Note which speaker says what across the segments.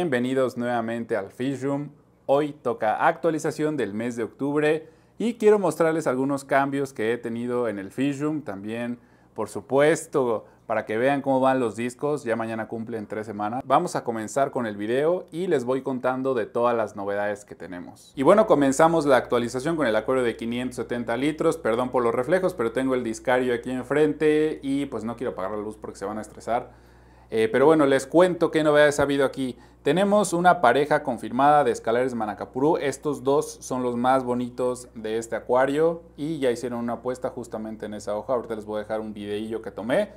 Speaker 1: Bienvenidos nuevamente al Fishroom Hoy toca actualización del mes de octubre y quiero mostrarles algunos cambios que he tenido en el Fishroom También, por supuesto, para que vean cómo van los discos. Ya mañana cumplen tres semanas. Vamos a comenzar con el video y les voy contando de todas las novedades que tenemos. Y bueno, comenzamos la actualización con el acuario de 570 litros. Perdón por los reflejos, pero tengo el discario aquí enfrente y pues no quiero apagar la luz porque se van a estresar. Eh, pero bueno, les cuento qué novedades ha habido aquí. Tenemos una pareja confirmada de escalares Manacapurú. Estos dos son los más bonitos de este acuario y ya hicieron una apuesta justamente en esa hoja. Ahorita les voy a dejar un videillo que tomé.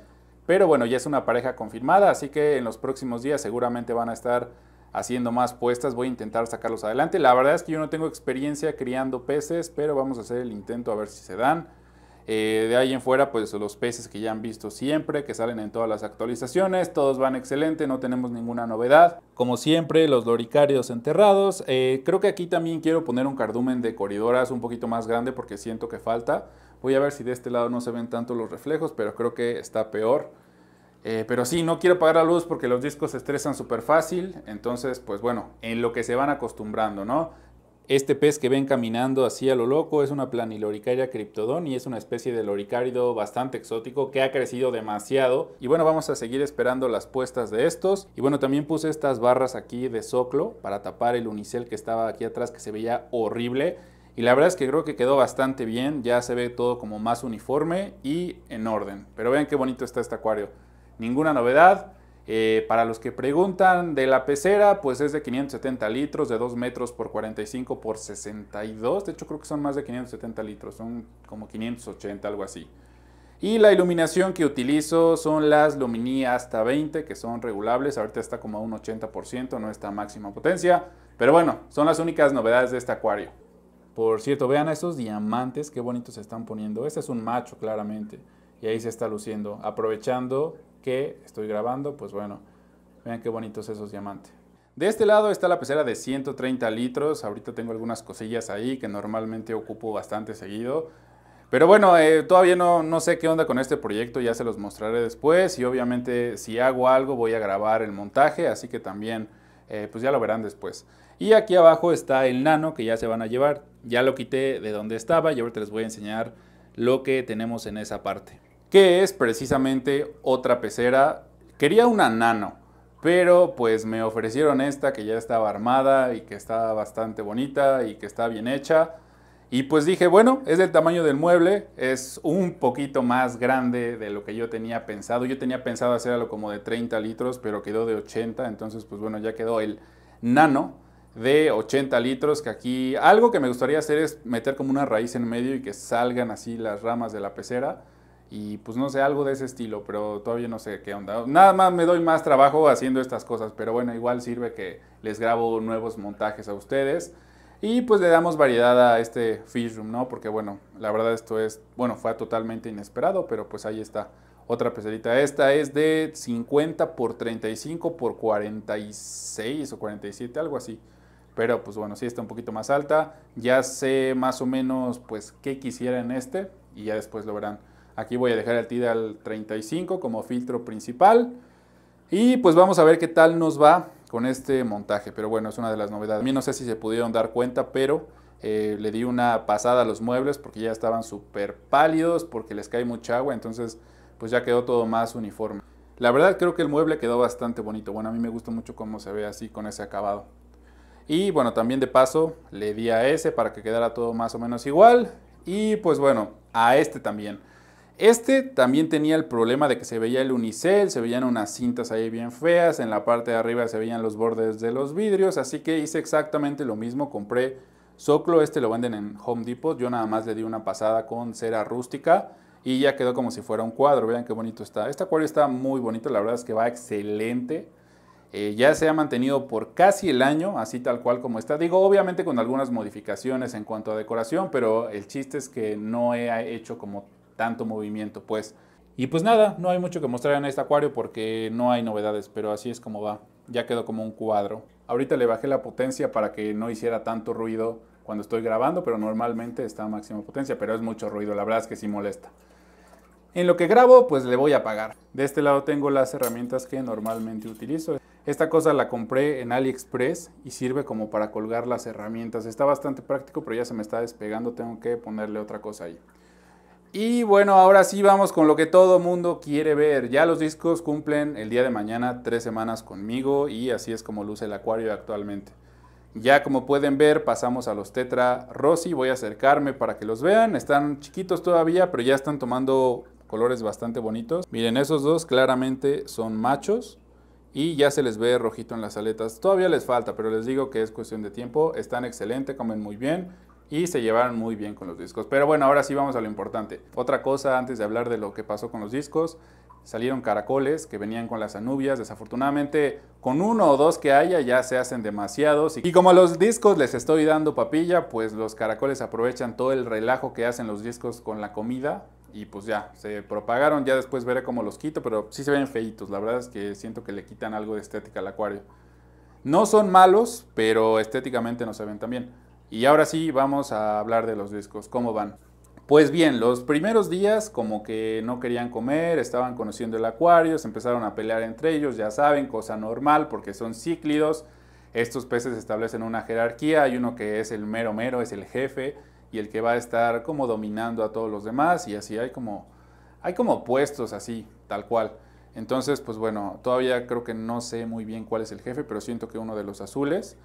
Speaker 1: Pero bueno, ya es una pareja confirmada, así que en los próximos días seguramente van a estar haciendo más puestas. Voy a intentar sacarlos adelante. La verdad es que yo no tengo experiencia criando peces, pero vamos a hacer el intento a ver si se dan. Eh, de ahí en fuera, pues los peces que ya han visto siempre, que salen en todas las actualizaciones, todos van excelente, no tenemos ninguna novedad. Como siempre, los loricarios enterrados. Eh, creo que aquí también quiero poner un cardumen de coridoras un poquito más grande porque siento que falta. Voy a ver si de este lado no se ven tanto los reflejos, pero creo que está peor. Eh, pero sí, no quiero apagar la luz porque los discos se estresan súper fácil. Entonces, pues bueno, en lo que se van acostumbrando, ¿no? Este pez que ven caminando así a lo loco es una planiloricaria criptodón y es una especie de loricárido bastante exótico que ha crecido demasiado. Y bueno, vamos a seguir esperando las puestas de estos. Y bueno, también puse estas barras aquí de soclo para tapar el unicel que estaba aquí atrás que se veía horrible. Y la verdad es que creo que quedó bastante bien, ya se ve todo como más uniforme y en orden. Pero vean qué bonito está este acuario. Ninguna novedad, eh, para los que preguntan de la pecera, pues es de 570 litros, de 2 metros por 45 por 62. De hecho, creo que son más de 570 litros, son como 580, algo así. Y la iluminación que utilizo son las Lumini hasta 20, que son regulables. Ahorita está como a un 80%, no está a máxima potencia. Pero bueno, son las únicas novedades de este acuario. Por cierto, vean esos diamantes, qué bonitos se están poniendo. Este es un macho, claramente. Y ahí se está luciendo, aprovechando que estoy grabando, pues bueno, vean qué bonitos esos diamantes. De este lado está la pecera de 130 litros, ahorita tengo algunas cosillas ahí que normalmente ocupo bastante seguido. Pero bueno, eh, todavía no, no sé qué onda con este proyecto, ya se los mostraré después y obviamente si hago algo voy a grabar el montaje, así que también eh, pues ya lo verán después. Y aquí abajo está el nano que ya se van a llevar. Ya lo quité de donde estaba y ahorita les voy a enseñar lo que tenemos en esa parte que es precisamente otra pecera. Quería una nano, pero pues me ofrecieron esta que ya estaba armada y que está bastante bonita y que está bien hecha. Y pues dije, bueno, es del tamaño del mueble, es un poquito más grande de lo que yo tenía pensado. Yo tenía pensado hacerlo como de 30 litros, pero quedó de 80, entonces pues bueno, ya quedó el nano de 80 litros, que aquí algo que me gustaría hacer es meter como una raíz en medio y que salgan así las ramas de la pecera. Y pues no sé, algo de ese estilo, pero todavía no sé qué onda. Nada más me doy más trabajo haciendo estas cosas, pero bueno, igual sirve que les grabo nuevos montajes a ustedes. Y pues le damos variedad a este Fishroom, ¿no? Porque bueno, la verdad esto es, bueno, fue totalmente inesperado, pero pues ahí está. Otra pecerita, esta es de 50 x 35 x 46 o 47, algo así. Pero pues bueno, sí está un poquito más alta. Ya sé más o menos pues qué quisiera en este y ya después lo verán. Aquí voy a dejar el Tidal 35 como filtro principal. Y pues vamos a ver qué tal nos va con este montaje. Pero bueno, es una de las novedades. A mí no sé si se pudieron dar cuenta, pero eh, le di una pasada a los muebles porque ya estaban súper pálidos, porque les cae mucha agua. Entonces pues ya quedó todo más uniforme. La verdad creo que el mueble quedó bastante bonito. Bueno, a mí me gusta mucho cómo se ve así con ese acabado. Y bueno, también de paso le di a ese para que quedara todo más o menos igual. Y pues bueno, a este también. Este también tenía el problema de que se veía el unicel, se veían unas cintas ahí bien feas, en la parte de arriba se veían los bordes de los vidrios, así que hice exactamente lo mismo, compré Soclo, este lo venden en Home Depot, yo nada más le di una pasada con cera rústica y ya quedó como si fuera un cuadro, vean qué bonito está. Este acuario está muy bonito, la verdad es que va excelente. Eh, ya se ha mantenido por casi el año, así tal cual como está. Digo, obviamente con algunas modificaciones en cuanto a decoración, pero el chiste es que no he hecho como tanto movimiento, pues. Y pues nada, no hay mucho que mostrar en este acuario porque no hay novedades, pero así es como va. Ya quedó como un cuadro. Ahorita le bajé la potencia para que no hiciera tanto ruido cuando estoy grabando, pero normalmente está a máxima potencia, pero es mucho ruido, la verdad es que sí molesta. En lo que grabo, pues le voy a apagar. De este lado tengo las herramientas que normalmente utilizo. Esta cosa la compré en AliExpress y sirve como para colgar las herramientas. Está bastante práctico, pero ya se me está despegando, tengo que ponerle otra cosa ahí. Y bueno, ahora sí vamos con lo que todo mundo quiere ver. Ya los discos cumplen el día de mañana tres semanas conmigo y así es como luce el acuario actualmente. Ya como pueden ver pasamos a los Tetra Rossi, voy a acercarme para que los vean. Están chiquitos todavía, pero ya están tomando colores bastante bonitos. Miren, esos dos claramente son machos y ya se les ve rojito en las aletas. Todavía les falta, pero les digo que es cuestión de tiempo. Están excelente, comen muy bien y se llevaron muy bien con los discos. Pero bueno, ahora sí vamos a lo importante. Otra cosa antes de hablar de lo que pasó con los discos, salieron caracoles que venían con las anubias. Desafortunadamente, con uno o dos que haya ya se hacen demasiados. Y como a los discos les estoy dando papilla, pues los caracoles aprovechan todo el relajo que hacen los discos con la comida. Y pues ya, se propagaron, ya después veré cómo los quito, pero sí se ven feitos. La verdad es que siento que le quitan algo de estética al acuario. No son malos, pero estéticamente no se ven tan bien. Y ahora sí, vamos a hablar de los discos. ¿Cómo van? Pues bien, los primeros días como que no querían comer, estaban conociendo el acuario, se empezaron a pelear entre ellos, ya saben, cosa normal porque son cíclidos. Estos peces establecen una jerarquía, hay uno que es el mero mero, es el jefe y el que va a estar como dominando a todos los demás y así hay como hay como puestos así, tal cual. Entonces, pues bueno, todavía creo que no sé muy bien cuál es el jefe, pero siento que uno de los azules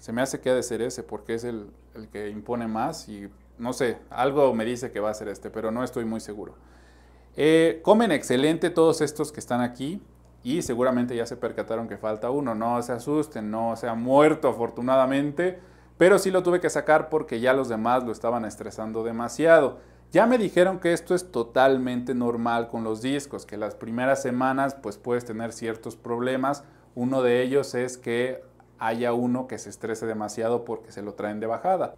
Speaker 1: se me hace que ha de ser ese porque es el, que impone más y no sé, algo me dice que va a ser este, pero no estoy muy seguro. Eh, comen excelente todos estos que están aquí y seguramente ya se percataron que falta uno. No se asusten, no se ha muerto afortunadamente, pero sí lo tuve que sacar porque ya los demás lo estaban estresando demasiado. Ya me dijeron que esto es totalmente normal con los discos, que las primeras semanas pues puedes tener ciertos problemas. Uno de ellos es que haya uno que se estrese demasiado porque se lo traen de bajada.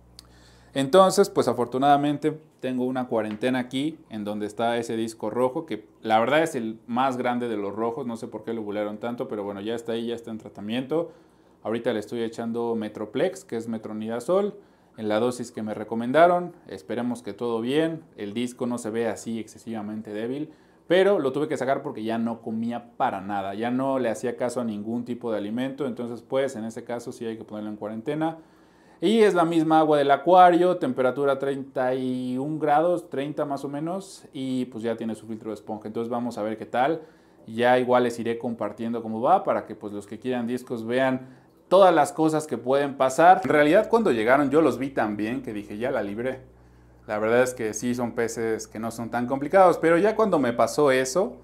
Speaker 1: Entonces, pues afortunadamente tengo una cuarentena aquí en donde está ese disco rojo, que la verdad es el más grande de los rojos, no sé por qué lo bulearon tanto, pero bueno, ya está ahí, ya está en tratamiento. Ahorita le estoy echando Metroplex, que es metronidazol, en la dosis que me recomendaron. Esperemos que todo bien, el disco no se vea así excesivamente débil pero lo tuve que sacar porque ya no comía para nada, ya no le hacía caso a ningún tipo de alimento, entonces pues en ese caso sí hay que ponerlo en cuarentena. Y es la misma agua del acuario, temperatura 31 grados, 30 más o menos, y pues ya tiene su filtro de esponja, entonces vamos a ver qué tal. Ya igual les iré compartiendo cómo va para que pues los que quieran discos vean todas las cosas que pueden pasar. En realidad cuando llegaron yo los vi también que dije ya la libré. La verdad es que sí son peces que no son tan complicados, pero ya cuando me pasó eso,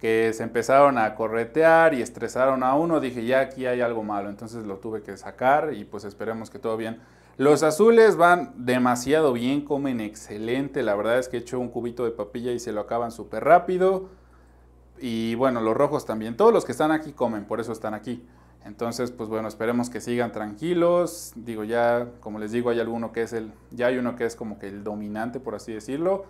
Speaker 1: que se empezaron a corretear y estresaron a uno, dije, ya aquí hay algo malo, entonces lo tuve que sacar y pues esperemos que todo bien. Los azules van demasiado bien, comen excelente, la verdad es que he hecho un cubito de papilla y se lo acaban súper rápido. Y bueno, los rojos también, todos los que están aquí comen, por eso están aquí. Entonces, pues bueno, esperemos que sigan tranquilos. Digo, ya, como les digo, hay alguno que es el, ya hay uno que es como que el dominante, por así decirlo.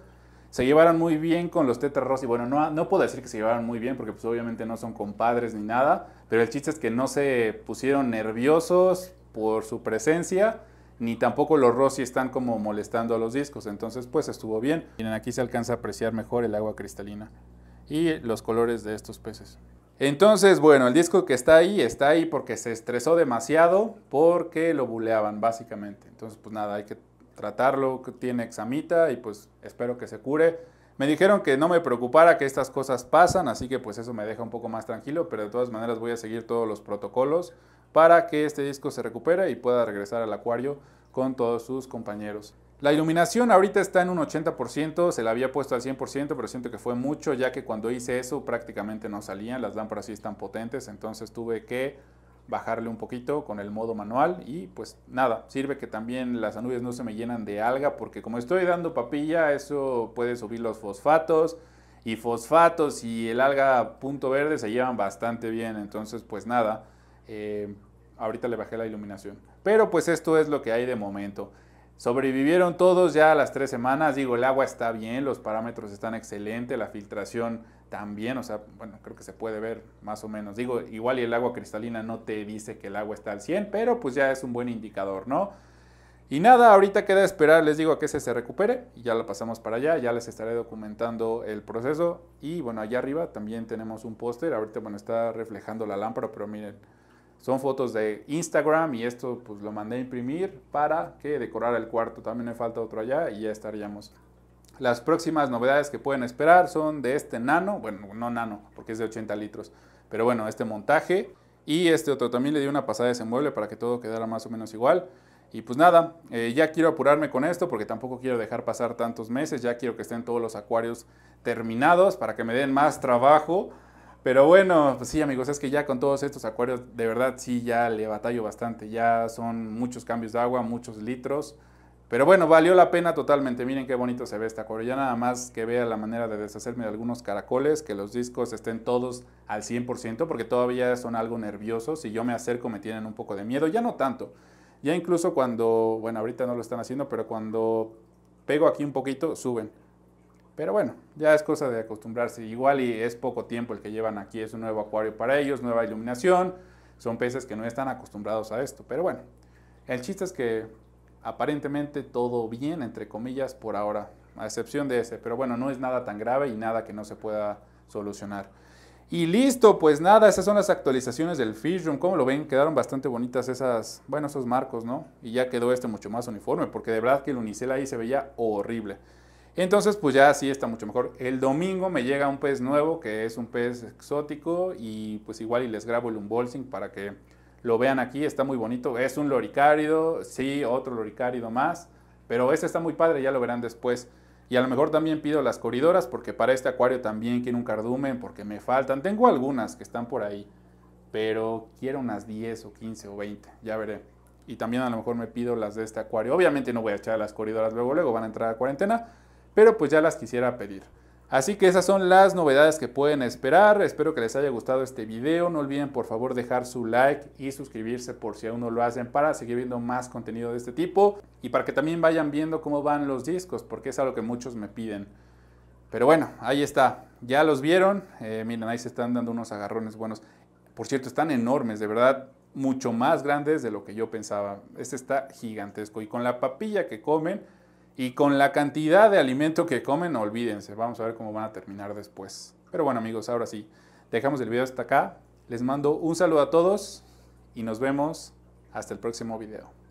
Speaker 1: Se llevaron muy bien con los Tetra Rossi. Bueno, no, no puedo decir que se llevaron muy bien porque pues obviamente no son compadres ni nada, pero el chiste es que no se pusieron nerviosos por su presencia, ni tampoco los Rossi están como molestando a los discos. Entonces, pues estuvo bien. Miren, aquí se alcanza a apreciar mejor el agua cristalina y los colores de estos peces. Entonces, bueno, el disco que está ahí, está ahí porque se estresó demasiado, porque lo buleaban, básicamente. Entonces, pues nada, hay que tratarlo, tiene examita y pues espero que se cure. Me dijeron que no me preocupara que estas cosas pasan, así que pues eso me deja un poco más tranquilo, pero de todas maneras voy a seguir todos los protocolos para que este disco se recupere y pueda regresar al acuario con todos sus compañeros. La iluminación ahorita está en un 80%, se la había puesto al 100%, pero siento que fue mucho, ya que cuando hice eso prácticamente no salían, las lámparas sí están potentes, entonces tuve que bajarle un poquito con el modo manual y pues nada, sirve que también las anubias no se me llenan de alga porque como estoy dando papilla, eso puede subir los fosfatos y fosfatos y el alga punto verde se llevan bastante bien, entonces pues nada, eh, ahorita le bajé la iluminación. Pero pues esto es lo que hay de momento. Sobrevivieron todos ya las tres semanas, digo, el agua está bien, los parámetros están excelentes, la filtración también, o sea, bueno, creo que se puede ver más o menos. Digo, igual y el agua cristalina no te dice que el agua está al 100, pero pues ya es un buen indicador, ¿no? Y nada, ahorita queda esperar, les digo, a que ese se recupere y ya lo pasamos para allá, ya les estaré documentando el proceso. Y bueno, allá arriba también tenemos un póster, ahorita bueno, está reflejando la lámpara, pero miren, son fotos de Instagram y esto pues lo mandé a imprimir para que decorar el cuarto. También me falta otro allá y ya estaríamos. Las próximas novedades que pueden esperar son de este nano, bueno, no nano porque es de 80 litros, pero bueno, este montaje y este otro. También le di una pasada de ese mueble para que todo quedara más o menos igual. Y pues nada, eh, ya quiero apurarme con esto porque tampoco quiero dejar pasar tantos meses, ya quiero que estén todos los acuarios terminados para que me den más trabajo pero bueno, pues sí, amigos, es que ya con todos estos acuarios, de verdad sí, ya le batallo bastante. Ya son muchos cambios de agua, muchos litros. Pero bueno, valió la pena totalmente. Miren qué bonito se ve este acuario. Ya nada más que vea la manera de deshacerme de algunos caracoles, que los discos estén todos al 100%, porque todavía son algo nerviosos. Si yo me acerco, me tienen un poco de miedo. Ya no tanto. Ya incluso cuando, bueno, ahorita no lo están haciendo, pero cuando pego aquí un poquito, suben. Pero bueno, ya es cosa de acostumbrarse. Igual y es poco tiempo el que llevan aquí, es un nuevo acuario para ellos, nueva iluminación. Son peces que no están acostumbrados a esto. Pero bueno, el chiste es que aparentemente todo bien, entre comillas, por ahora, a excepción de ese. Pero bueno, no es nada tan grave y nada que no se pueda solucionar. Y listo, pues nada, esas son las actualizaciones del Fish Room. Como lo ven, quedaron bastante bonitas esas, bueno, esos marcos, ¿no? Y ya quedó este mucho más uniforme, porque de verdad que el unicel ahí se veía horrible. Entonces, pues ya sí está mucho mejor. El domingo me llega un pez nuevo, que es un pez exótico, y pues igual y les grabo el unboxing para que lo vean aquí, está muy bonito. Es un loricárido, sí, otro loricárido más, pero este está muy padre, ya lo verán después. Y a lo mejor también pido las coridoras, porque para este acuario también quiero un cardumen, porque me faltan. Tengo algunas que están por ahí, pero quiero unas 10 o 15 o 20, ya veré. Y también a lo mejor me pido las de este acuario. Obviamente no voy a echar las coridoras luego, luego van a entrar a cuarentena, pero pues ya las quisiera pedir. Así que esas son las novedades que pueden esperar. Espero que les haya gustado este video. No olviden por favor dejar su like y suscribirse por si aún no lo hacen para seguir viendo más contenido de este tipo y para que también vayan viendo cómo van los discos porque es algo que muchos me piden. Pero bueno, ahí está. Ya los vieron. Eh, miren, ahí se están dando unos agarrones buenos. Por cierto, están enormes, de verdad, mucho más grandes de lo que yo pensaba. Este está gigantesco y con la papilla que comen y con la cantidad de alimento que comen, olvídense. Vamos a ver cómo van a terminar después. Pero bueno amigos, ahora sí, dejamos el video hasta acá. Les mando un saludo a todos y nos vemos hasta el próximo video.